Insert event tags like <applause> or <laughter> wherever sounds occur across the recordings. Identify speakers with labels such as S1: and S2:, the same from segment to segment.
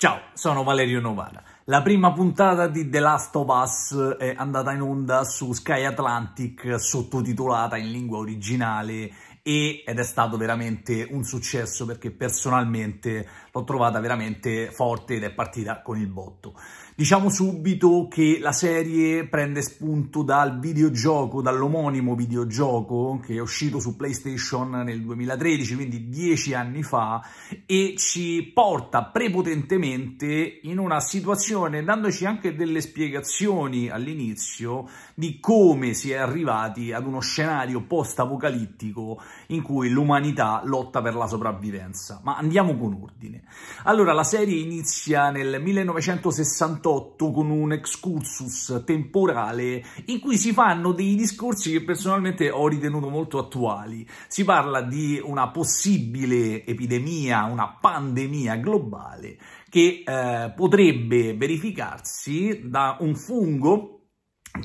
S1: Ciao, sono Valerio Novara. La prima puntata di The Last of Us è andata in onda su Sky Atlantic, sottotitolata in lingua originale e, ed è stato veramente un successo perché personalmente l'ho trovata veramente forte ed è partita con il botto. Diciamo subito che la serie prende spunto dal videogioco, dall'omonimo videogioco che è uscito su PlayStation nel 2013, quindi dieci anni fa, e ci porta prepotentemente in una situazione, dandoci anche delle spiegazioni all'inizio, di come si è arrivati ad uno scenario post-apocalittico in cui l'umanità lotta per la sopravvivenza. Ma andiamo con ordine. Allora, la serie inizia nel 1968 98 con un excursus temporale in cui si fanno dei discorsi che personalmente ho ritenuto molto attuali. Si parla di una possibile epidemia, una pandemia globale che eh, potrebbe verificarsi da un fungo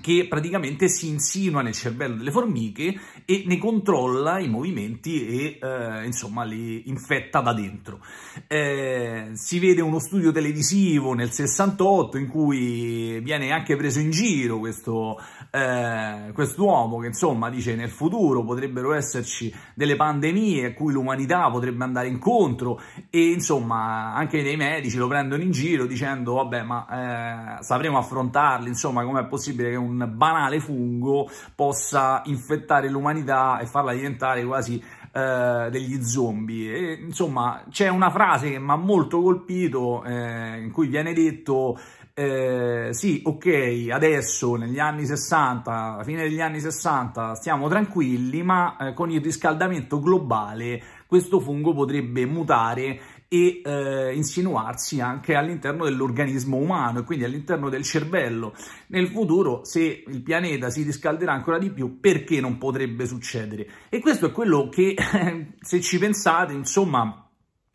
S1: che praticamente si insinua nel cervello delle formiche e ne controlla i movimenti e eh, insomma le infetta da dentro. Eh, si vede uno studio televisivo nel 68 in cui viene anche preso in giro questo eh, quest'uomo che insomma dice nel futuro potrebbero esserci delle pandemie a cui l'umanità potrebbe andare incontro e insomma anche dei medici lo prendono in giro dicendo vabbè ma eh, sapremo affrontarli insomma com'è possibile che un banale fungo possa infettare l'umanità e farla diventare quasi eh, degli zombie. E, insomma, c'è una frase che mi ha molto colpito eh, in cui viene detto eh, sì, ok, adesso negli anni 60, fine degli anni 60, stiamo tranquilli, ma eh, con il riscaldamento globale questo fungo potrebbe mutare e eh, insinuarsi anche all'interno dell'organismo umano e quindi all'interno del cervello. Nel futuro, se il pianeta si riscalderà ancora di più, perché non potrebbe succedere? E questo è quello che, <laughs> se ci pensate, insomma,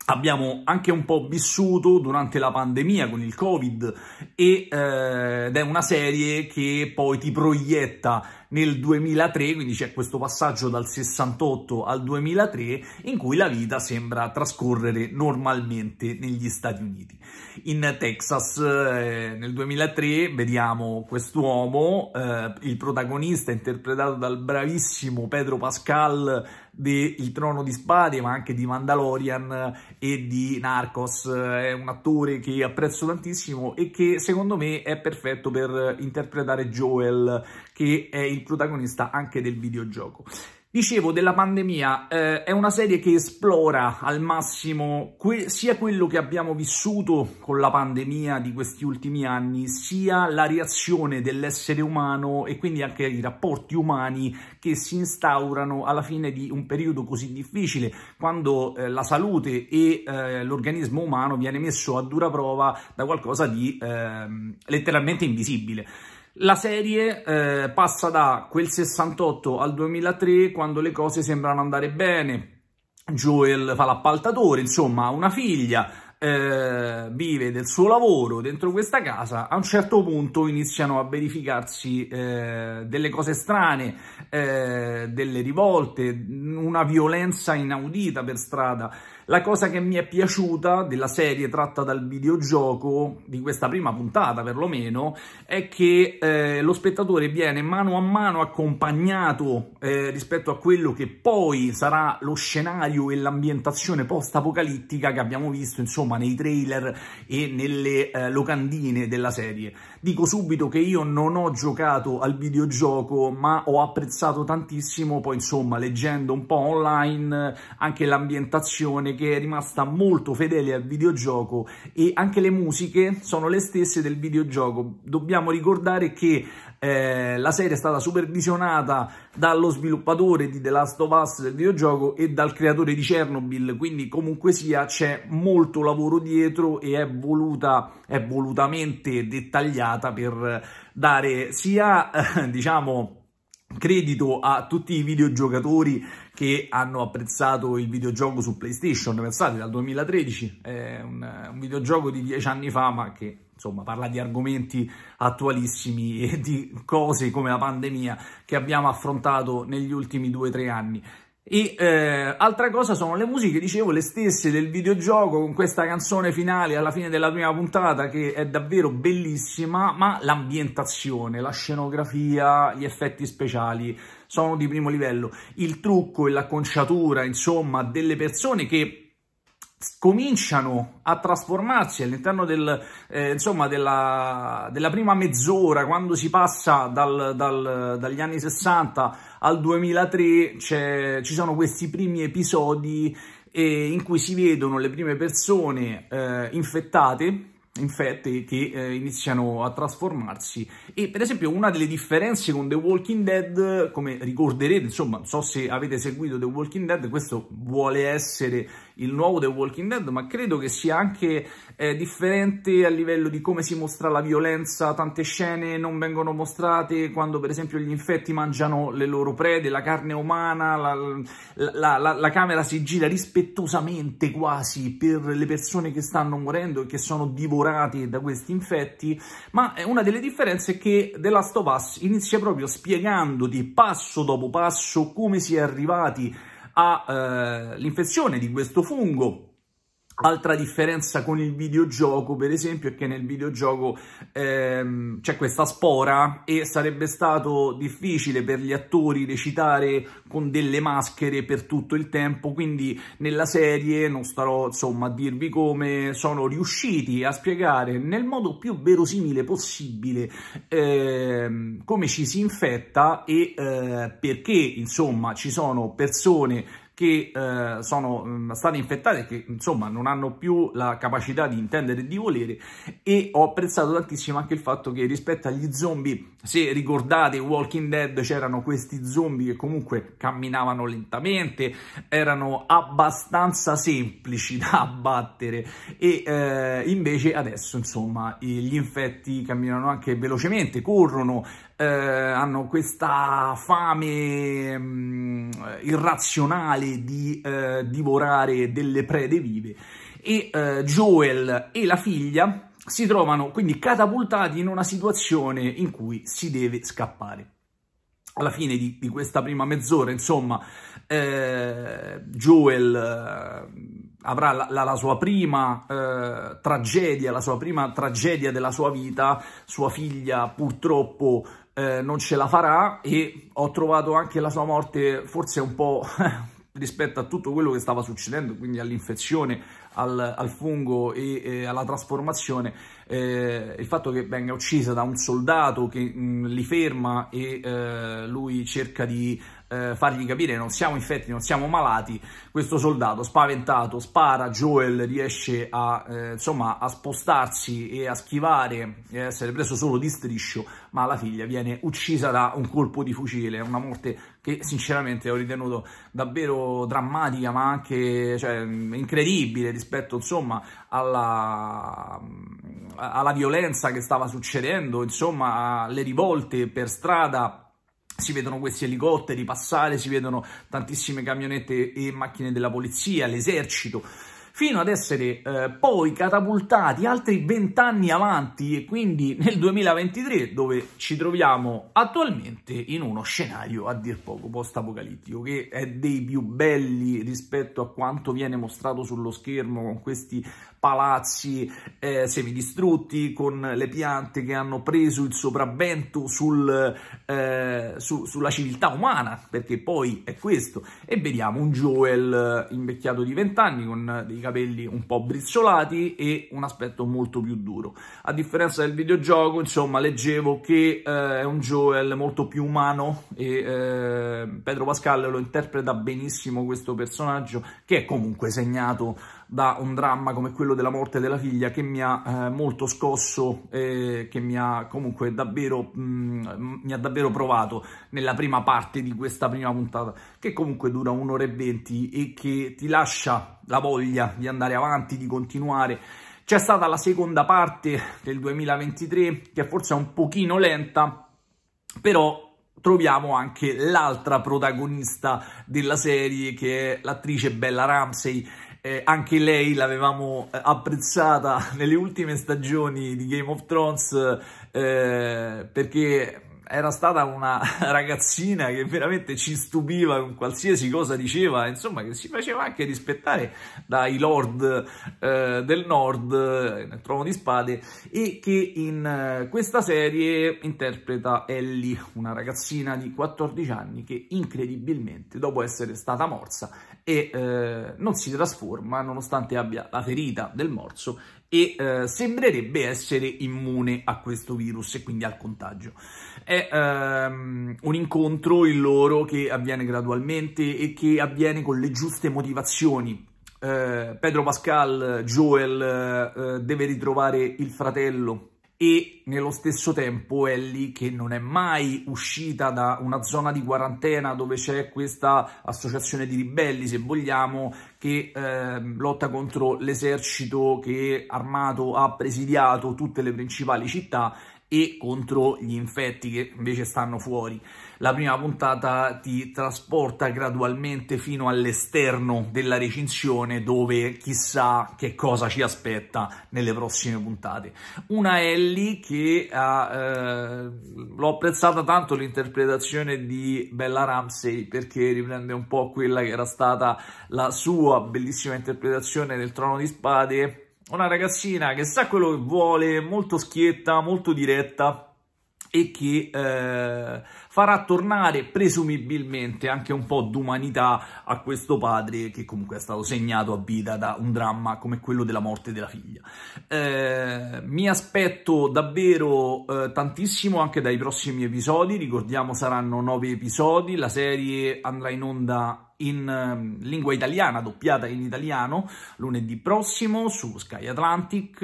S1: abbiamo anche un po' vissuto durante la pandemia con il covid e, eh, ed è una serie che poi ti proietta nel 2003, quindi c'è questo passaggio dal 68 al 2003 in cui la vita sembra trascorrere normalmente negli Stati Uniti. In Texas eh, nel 2003 vediamo quest'uomo, eh, il protagonista interpretato dal bravissimo Pedro Pascal del Trono di Spade, ma anche di Mandalorian e di Narcos. È un attore che apprezzo tantissimo e che secondo me è perfetto per interpretare Joel, che è il protagonista anche del videogioco. Dicevo della pandemia, eh, è una serie che esplora al massimo que sia quello che abbiamo vissuto con la pandemia di questi ultimi anni, sia la reazione dell'essere umano e quindi anche i rapporti umani che si instaurano alla fine di un periodo così difficile, quando eh, la salute e eh, l'organismo umano viene messo a dura prova da qualcosa di ehm, letteralmente invisibile. La serie eh, passa da quel 68 al 2003 quando le cose sembrano andare bene, Joel fa l'appaltatore, insomma ha una figlia, eh, vive del suo lavoro dentro questa casa, a un certo punto iniziano a verificarsi eh, delle cose strane, eh, delle rivolte, una violenza inaudita per strada. La cosa che mi è piaciuta della serie tratta dal videogioco, di questa prima puntata perlomeno, è che eh, lo spettatore viene mano a mano accompagnato eh, rispetto a quello che poi sarà lo scenario e l'ambientazione post-apocalittica che abbiamo visto insomma nei trailer e nelle eh, locandine della serie. Dico subito che io non ho giocato al videogioco, ma ho apprezzato tantissimo, poi insomma, leggendo un po' online, anche l'ambientazione che è rimasta molto fedele al videogioco e anche le musiche sono le stesse del videogioco. Dobbiamo ricordare che eh, la serie è stata supervisionata dallo sviluppatore di The Last of Us del videogioco e dal creatore di Chernobyl, quindi comunque sia c'è molto lavoro dietro e è voluta, è volutamente dettagliata per dare sia, eh, <laughs> diciamo, Credito a tutti i videogiocatori che hanno apprezzato il videogioco su PlayStation, pensate dal 2013, è un, un videogioco di dieci anni fa ma che insomma parla di argomenti attualissimi e di cose come la pandemia che abbiamo affrontato negli ultimi due o tre anni. E eh, altra cosa sono le musiche, dicevo, le stesse del videogioco con questa canzone finale alla fine della prima puntata che è davvero bellissima, ma l'ambientazione, la scenografia, gli effetti speciali sono di primo livello. Il trucco e l'acconciatura, insomma, delle persone che cominciano a trasformarsi all'interno del, eh, della, della, prima mezz'ora, quando si passa dal, dal, dagli anni 60 al 2003, ci sono questi primi episodi eh, in cui si vedono le prime persone eh, infettate infetti che eh, iniziano a trasformarsi e per esempio una delle differenze con The Walking Dead come ricorderete insomma non so se avete seguito The Walking Dead questo vuole essere il nuovo The Walking Dead ma credo che sia anche eh, differente a livello di come si mostra la violenza tante scene non vengono mostrate quando per esempio gli infetti mangiano le loro prede la carne umana la, la, la, la camera si gira rispettosamente quasi per le persone che stanno morendo e che sono divorate curati da questi infetti, ma una delle differenze è che The Last of Us inizia proprio spiegandoti passo dopo passo come si è arrivati all'infezione eh, di questo fungo Altra differenza con il videogioco, per esempio, è che nel videogioco ehm, c'è questa spora e sarebbe stato difficile per gli attori recitare con delle maschere per tutto il tempo, quindi nella serie, non starò insomma a dirvi come, sono riusciti a spiegare nel modo più verosimile possibile ehm, come ci si infetta e eh, perché insomma ci sono persone che eh, sono mm, state infettate, che insomma non hanno più la capacità di intendere e di volere e ho apprezzato tantissimo anche il fatto che rispetto agli zombie, se ricordate Walking Dead c'erano questi zombie che comunque camminavano lentamente, erano abbastanza semplici da abbattere e eh, invece adesso insomma gli infetti camminano anche velocemente, corrono, eh, hanno questa fame mh, mm, irrazionale di eh, divorare delle prede vive e eh, Joel e la figlia si trovano quindi catapultati in una situazione in cui si deve scappare. Alla fine di, di questa prima mezz'ora, insomma, eh, Joel eh, avrà la, la, la, sua prima eh, tragedia, la sua prima tragedia della sua vita, sua figlia purtroppo eh, non ce la farà e ho trovato anche la sua morte forse un po' <laughs> rispetto a tutto quello che stava succedendo, quindi all'infezione, al, al fungo e, e alla trasformazione, eh, il fatto che venga uccisa da un soldato che mh, mm, li ferma e eh, lui cerca di eh, fargli capire che non siamo infetti, non siamo malati, questo soldato spaventato spara, Joel riesce a, eh, insomma, a spostarsi e a schivare e essere preso solo di striscio, ma la figlia viene uccisa da un colpo di fucile, una morte che sinceramente ho ritenuto davvero drammatica ma anche cioè, incredibile rispetto insomma alla, alla violenza che stava succedendo, insomma, alle rivolte per strada si vedono questi elicotteri passare, si vedono tantissime camionette e macchine della polizia, l'esercito, fino ad essere eh, poi catapultati altri vent'anni avanti e quindi nel 2023 dove ci troviamo attualmente in uno scenario a dir poco post-apocalittico che è dei più belli rispetto a quanto viene mostrato sullo schermo con questi palazzi eh, semidistrutti, con le piante che hanno preso il sopravvento sul, eh, su, sulla civiltà umana, perché poi è questo. E vediamo un Joel eh, invecchiato di vent'anni, con dei capelli un po' brizzolati e un aspetto molto più duro. A differenza del videogioco, insomma, leggevo che eh, è un Joel molto più umano e eh, Pedro Pascal lo interpreta benissimo questo personaggio, che è comunque segnato da un dramma come quello della morte della figlia che mi ha eh, molto scosso e eh, che mi ha comunque davvero, mh, mm, mi ha davvero provato nella prima parte di questa prima puntata che comunque dura un'ora e venti e che ti lascia la voglia di andare avanti, di continuare. C'è stata la seconda parte del 2023 che forse è un pochino lenta, però troviamo anche l'altra protagonista della serie che è l'attrice Bella Ramsey eh, anche lei l'avevamo eh, apprezzata <laughs> nelle ultime stagioni di Game of Thrones eh, perché era stata una <laughs> ragazzina che veramente ci stupiva con qualsiasi cosa diceva, insomma che si faceva anche rispettare dai lord eh, del nord, nel eh, trono di spade, e che in eh, questa serie interpreta Ellie, una ragazzina di 14 anni che incredibilmente dopo essere stata morsa e eh, non si trasforma nonostante abbia la ferita del morso e eh, sembrerebbe essere immune a questo virus e quindi al contagio. È ehm, un incontro, il loro, che avviene gradualmente e che avviene con le giuste motivazioni. Eh, Pedro Pascal, Joel, eh, deve ritrovare il fratello e nello stesso tempo Ellie che non è mai uscita da una zona di quarantena dove c'è questa associazione di ribelli, se vogliamo, che eh, lotta contro l'esercito che armato ha presidiato tutte le principali città e contro gli infetti che invece stanno fuori. La prima puntata ti trasporta gradualmente fino all'esterno della recinzione dove chissà che cosa ci aspetta nelle prossime puntate. Una Ellie che eh, l'ho apprezzata tanto l'interpretazione di Bella Ramsey perché riprende un po' quella che era stata la sua bellissima interpretazione del Trono di Spade una ragazzina che sa quello che vuole, molto schietta, molto diretta, e che eh, farà tornare presumibilmente anche un po' d'umanità a questo padre che comunque è stato segnato a vita da un dramma come quello della morte della figlia. Eh, mi aspetto davvero eh, tantissimo anche dai prossimi episodi, ricordiamo saranno nove episodi, la serie andrà in onda in ehm, lingua italiana, doppiata in italiano, lunedì prossimo su Sky Atlantic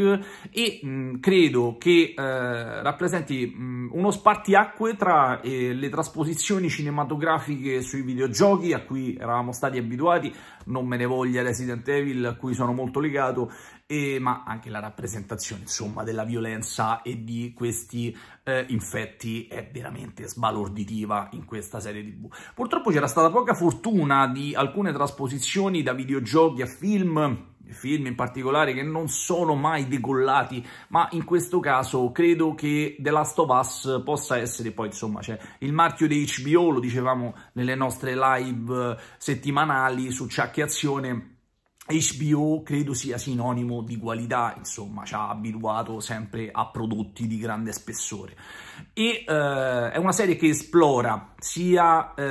S1: e mh, mm, credo che eh, rappresenti mh, mm, uno spartiacque tra eh, le trasposizioni cinematografiche sui videogiochi a cui eravamo stati abituati, non me ne voglia Resident Evil a cui sono molto legato, e, ma anche la rappresentazione insomma della violenza e di questi eh, infetti è veramente sbalorditiva in questa serie tv. Purtroppo c'era stata poca fortuna di alcune trasposizioni da videogiochi a film, film in particolare che non sono mai decollati, ma in questo caso credo che The Last of Us possa essere poi, insomma, cioè, il marchio di HBO, lo dicevamo nelle nostre live eh, settimanali su Ciacchiazione, HBO credo sia sinonimo di qualità, insomma, ci ha abituato sempre a prodotti di grande spessore. E eh, è una serie che esplora sia eh,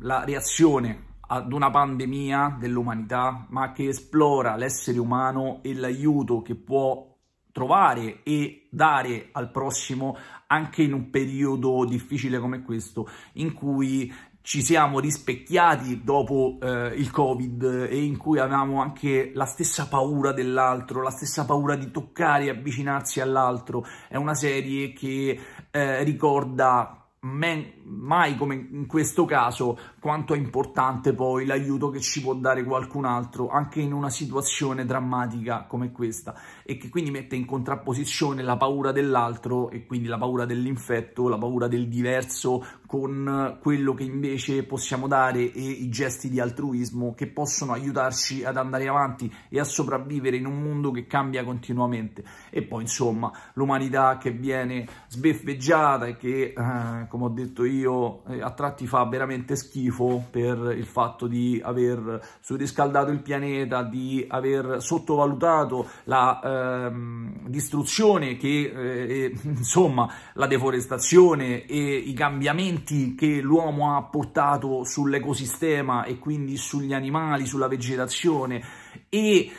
S1: la reazione ad una pandemia dell'umanità, ma che esplora l'essere umano e l'aiuto che può trovare e dare al prossimo anche in un periodo difficile come questo in cui ci siamo rispecchiati dopo eh, il covid e in cui avevamo anche la stessa paura dell'altro, la stessa paura di toccare e avvicinarsi all'altro. È una serie che eh, ricorda Man mai come in questo caso quanto è importante poi l'aiuto che ci può dare qualcun altro anche in una situazione drammatica come questa e che quindi mette in contrapposizione la paura dell'altro e quindi la paura dell'infetto, la paura del diverso con quello che invece possiamo dare e i gesti di altruismo che possono aiutarci ad andare avanti e a sopravvivere in un mondo che cambia continuamente e poi insomma l'umanità che viene sbeffeggiata e che eh, come ho detto io video eh, a tratti fa veramente schifo per il fatto di aver surriscaldato il pianeta, di aver sottovalutato la ehm, distruzione che, eh, e, <laughs> insomma, la deforestazione e i cambiamenti che l'uomo ha portato sull'ecosistema e quindi sugli animali, sulla vegetazione e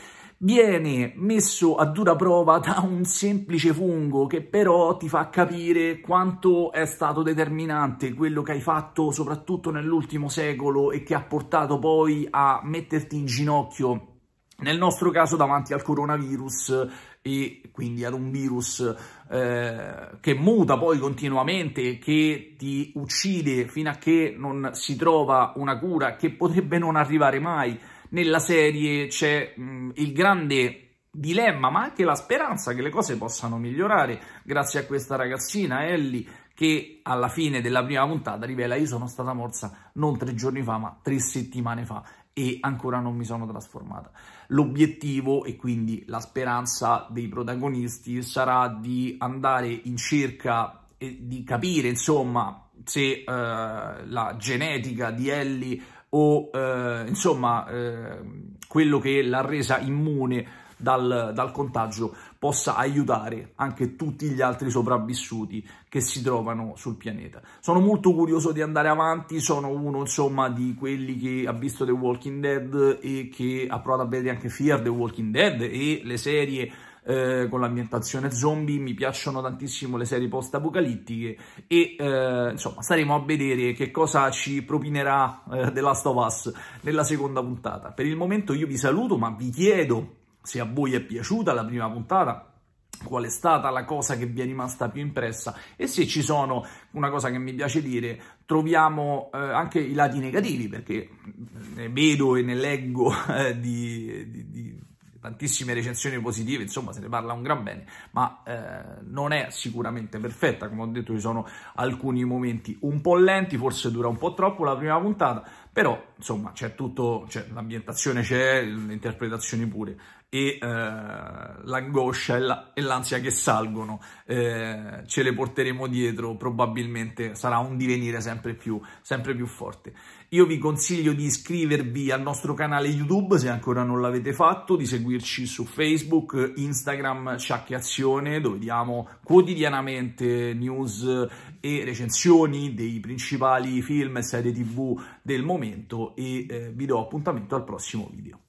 S1: viene messo a dura prova da un semplice fungo che però ti fa capire quanto è stato determinante quello che hai fatto soprattutto nell'ultimo secolo e che ha portato poi a metterti in ginocchio nel nostro caso davanti al coronavirus e quindi ad un virus eh, che muta poi continuamente, che ti uccide fino a che non si trova una cura che potrebbe non arrivare mai nella serie c'è mh, mm, il grande dilemma, ma anche la speranza che le cose possano migliorare grazie a questa ragazzina Ellie che alla fine della prima puntata rivela io sono stata morsa non tre giorni fa ma tre settimane fa e ancora non mi sono trasformata. L'obiettivo e quindi la speranza dei protagonisti sarà di andare in cerca e di capire insomma se eh, la genetica di Ellie o eh, insomma eh, quello che l'ha resa immune dal, dal, contagio possa aiutare anche tutti gli altri sopravvissuti che si trovano sul pianeta. Sono molto curioso di andare avanti, sono uno insomma di quelli che ha visto The Walking Dead e che ha provato a vedere anche Fear The Walking Dead e le serie eh, con l'ambientazione zombie, mi piacciono tantissimo le serie post-apocalittiche e eh, insomma staremo a vedere che cosa ci propinerà eh, The Last of Us nella seconda puntata. Per il momento io vi saluto ma vi chiedo se a voi è piaciuta la prima puntata, qual è stata la cosa che vi è rimasta più impressa e se ci sono, una cosa che mi piace dire, troviamo eh, anche i lati negativi perché mm, ne vedo e ne leggo <laughs> eh, di, di, di tantissime recensioni positive, insomma se ne parla un gran bene, ma eh, non è sicuramente perfetta, come ho detto ci sono alcuni momenti un po' lenti, forse dura un po' troppo la prima puntata, però insomma c'è tutto, l'ambientazione c'è, le interpretazioni pure e eh, l'angoscia e, la, e l'ansia che salgono eh, ce le porteremo dietro probabilmente sarà un divenire sempre più, sempre più forte io vi consiglio di iscrivervi al nostro canale youtube se ancora non l'avete fatto di seguirci su facebook instagram Sciacchiazione dove diamo quotidianamente news e recensioni dei principali film e serie tv del momento e eh, vi do appuntamento al prossimo video.